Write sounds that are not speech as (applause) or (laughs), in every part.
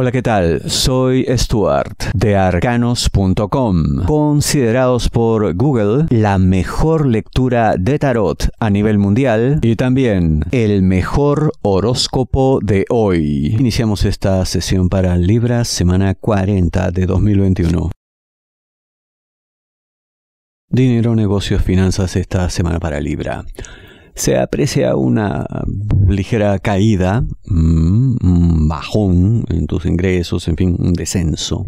Hola, ¿qué tal? Soy Stuart de arcanos.com, considerados por Google la mejor lectura de tarot a nivel mundial y también el mejor horóscopo de hoy. Iniciamos esta sesión para Libra, semana 40 de 2021. Dinero, negocios, finanzas esta semana para Libra se aprecia una ligera caída, mm, bajón en tus ingresos, en fin, un descenso.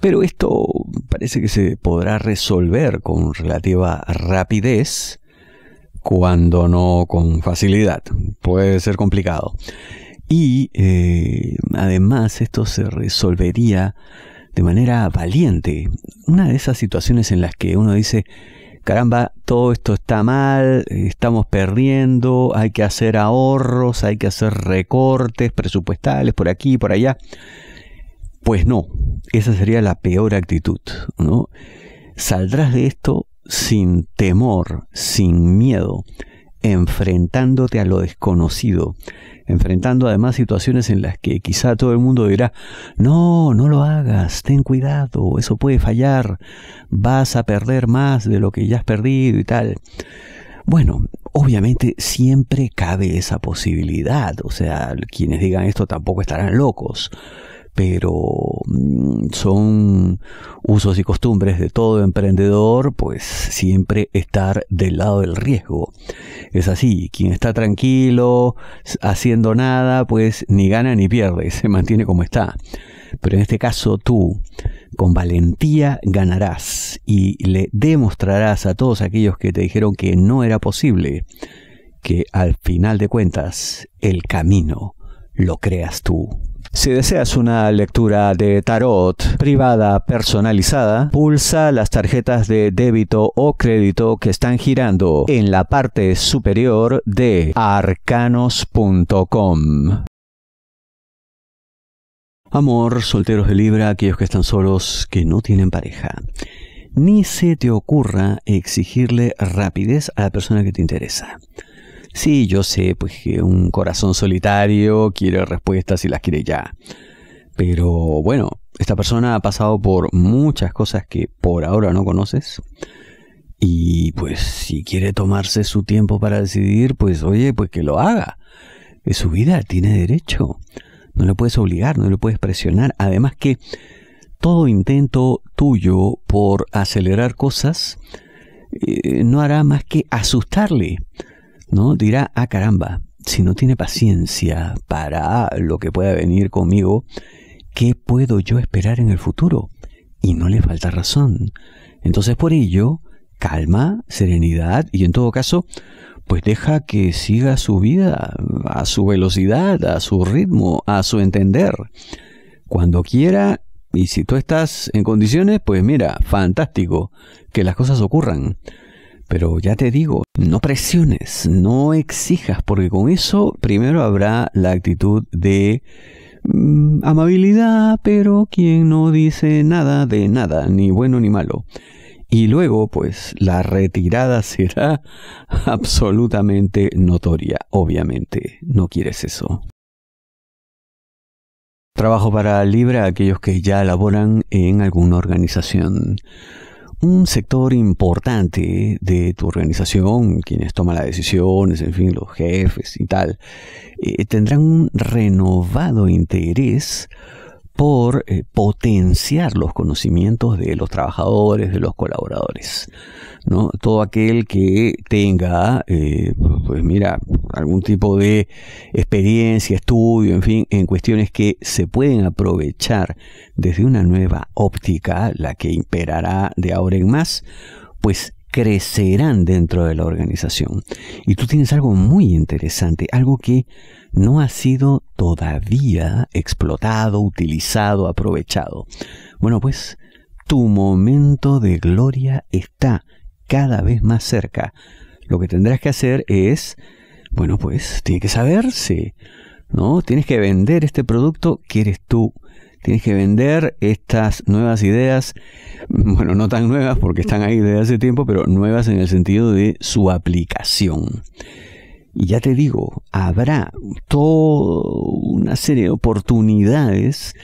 Pero esto parece que se podrá resolver con relativa rapidez, cuando no con facilidad. Puede ser complicado. Y eh, además esto se resolvería de manera valiente. Una de esas situaciones en las que uno dice, caramba, todo esto está mal, estamos perdiendo, hay que hacer ahorros, hay que hacer recortes presupuestales por aquí y por allá. Pues no, esa sería la peor actitud, ¿no? Saldrás de esto sin temor, sin miedo, enfrentándote a lo desconocido, enfrentando además situaciones en las que quizá todo el mundo dirá, no, no lo hagas, ten cuidado, eso puede fallar, vas a perder más de lo que ya has perdido y tal. Bueno, obviamente siempre cabe esa posibilidad, o sea, quienes digan esto tampoco estarán locos pero mm, son usos y costumbres de todo emprendedor, pues siempre estar del lado del riesgo. Es así, quien está tranquilo, haciendo nada, pues ni gana ni pierde, (laughs) se mantiene como está. Pero en este caso tú, con valentía, ganarás y le demostrarás a todos aquellos que te dijeron que no era posible, que al final de cuentas el camino lo creas tú. Si deseas una lectura de tarot privada personalizada, pulsa las tarjetas de débito o crédito que están girando en la parte superior de arcanos.com. Amor, solteros de Libra, aquellos que están solos, que no tienen pareja. Ni se te ocurra exigirle rapidez a la persona que te interesa. Sí, yo sé, pues que un corazón solitario quiere respuestas y las quiere ya. Pero bueno, esta persona ha pasado por muchas cosas que por ahora no conoces. Y pues si quiere tomarse su tiempo para decidir, pues oye, pues que lo haga. Es eh, su vida, tiene derecho. No lo puedes obligar, no lo puedes presionar. Además que todo intento tuyo por acelerar cosas eh, no hará más que asustarle. ¿no? Dirá, ah caramba, si no tiene paciencia para lo que pueda venir conmigo, ¿qué puedo yo esperar en el futuro? Y no le falta razón. Entonces por ello, calma, serenidad y en todo caso, pues deja que siga su vida, a su velocidad, a su ritmo, a su entender. Cuando quiera y si tú estás en condiciones, pues mira, fantástico, que las cosas ocurran. Pero ya te digo, no presiones, no exijas, porque con eso primero habrá la actitud de mm, amabilidad, pero quien no dice nada de nada, ni bueno ni malo. Y luego, pues, la retirada (laughs) será absolutamente notoria, obviamente. No quieres eso. Trabajo para Libra aquellos que ya laboran en alguna organización un sector importante de tu organización, quienes toman las decisiones, en fin, los jefes y tal, eh, tendrán un renovado interés por eh, potenciar los conocimientos de los trabajadores, de los colaboradores. ¿no? Todo aquel que tenga, eh, pues mira, algún tipo de experiencia, estudio, en fin, en cuestiones que se pueden aprovechar desde una nueva óptica, la que imperará de ahora en más, pues crecerán dentro de la organización. Y tú tienes algo muy interesante, algo que no ha sido todavía explotado, utilizado, aprovechado. Bueno, pues tu momento de gloria está cada vez más cerca. Lo que tendrás que hacer es, bueno, pues tiene que saberse, ¿no? Tienes que vender este producto que eres tú Tienes que vender estas nuevas ideas, (laughs) bueno, no tan nuevas porque están ahí desde hace tiempo, pero nuevas en el sentido de su aplicación. Y ya te digo, habrá toda una serie de oportunidades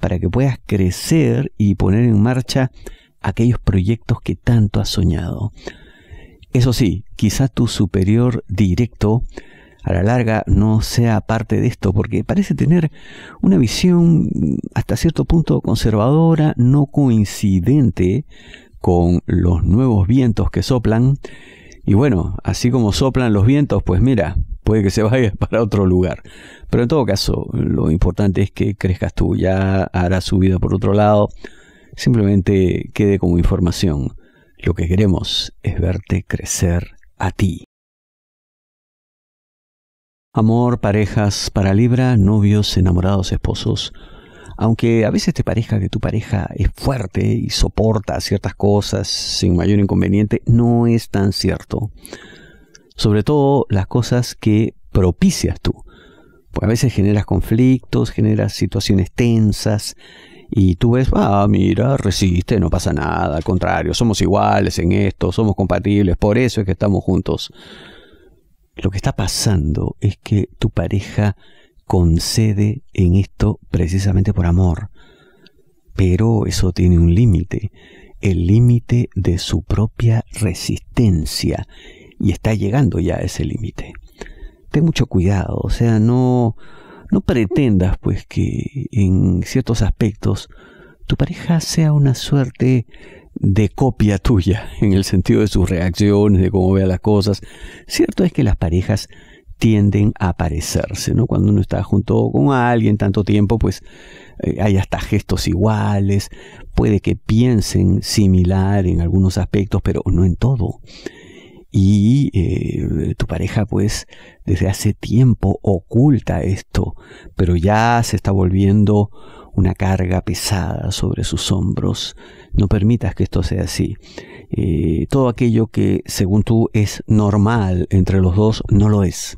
para que puedas crecer y poner en marcha aquellos proyectos que tanto has soñado. Eso sí, quizá tu superior directo a la larga no sea parte de esto, porque parece tener una visión hasta cierto punto conservadora, no coincidente con los nuevos vientos que soplan. Y bueno, así como soplan los vientos, pues mira, puede que se vaya (laughs) para otro lugar. Pero en todo caso, lo importante es que crezcas tú, ya harás su vida por otro lado. Simplemente quede como información. Lo que queremos es verte crecer a ti. Amor, parejas para Libra, novios, enamorados, esposos. Aunque a veces te parezca que tu pareja es fuerte y soporta ciertas cosas sin mayor inconveniente, no es tan cierto. Sobre todo las cosas que propicias tú. Porque a veces generas conflictos, generas situaciones tensas y tú ves, ah, mira, resiste, no pasa nada, al contrario, somos iguales en esto, somos compatibles, por eso es que estamos juntos lo que está pasando es que tu pareja concede en esto precisamente por amor. Pero eso tiene un límite, el límite de su propia resistencia. Y está llegando ya a ese límite. Ten mucho cuidado, o sea, no, no pretendas pues que en ciertos aspectos tu pareja sea una suerte de copia tuya, (laughs) en el sentido de sus reacciones, de cómo vea las cosas. Cierto es que las parejas tienden a parecerse, ¿no? Cuando uno está junto con alguien tanto tiempo, pues eh, hay hasta gestos iguales, puede que piensen similar en algunos aspectos, pero no en todo. Y eh, tu pareja, pues, desde hace tiempo oculta esto, pero ya se está volviendo una carga pesada sobre sus hombros no permitas que esto sea así. Eh, todo aquello que según tú es normal entre los dos no lo es.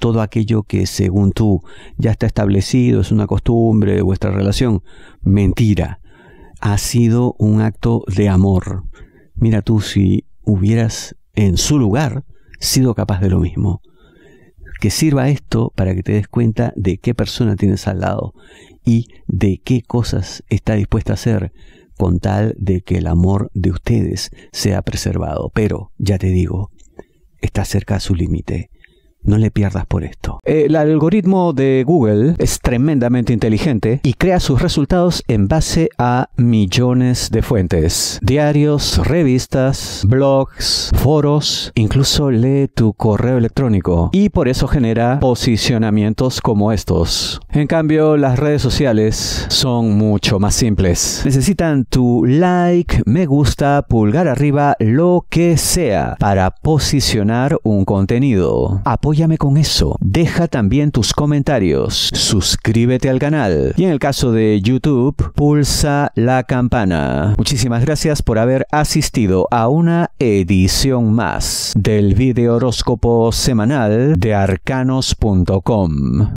Todo aquello que según tú ya está establecido, es una costumbre de vuestra relación, mentira. Ha sido un acto de amor. Mira tú si hubieras en su lugar sido capaz de lo mismo. Que sirva esto para que te des cuenta de qué persona tienes al lado y de qué cosas está dispuesta a hacer con tal de que el amor de ustedes sea preservado. Pero, ya te digo, está cerca su límite. No le pierdas por esto. Eh, el algoritmo de Google es tremendamente inteligente y crea sus resultados en base a millones de fuentes. Diarios, revistas, blogs, foros, incluso lee tu correo electrónico y por eso genera posicionamientos como estos. En cambio, las redes sociales son mucho más simples. Necesitan tu like, me gusta, pulgar arriba, lo que sea para posicionar un contenido apóyame con eso. Deja también tus comentarios, suscríbete al canal y en el caso de YouTube, pulsa la campana. Muchísimas gracias por haber asistido a una edición más del video horóscopo semanal de arcanos.com.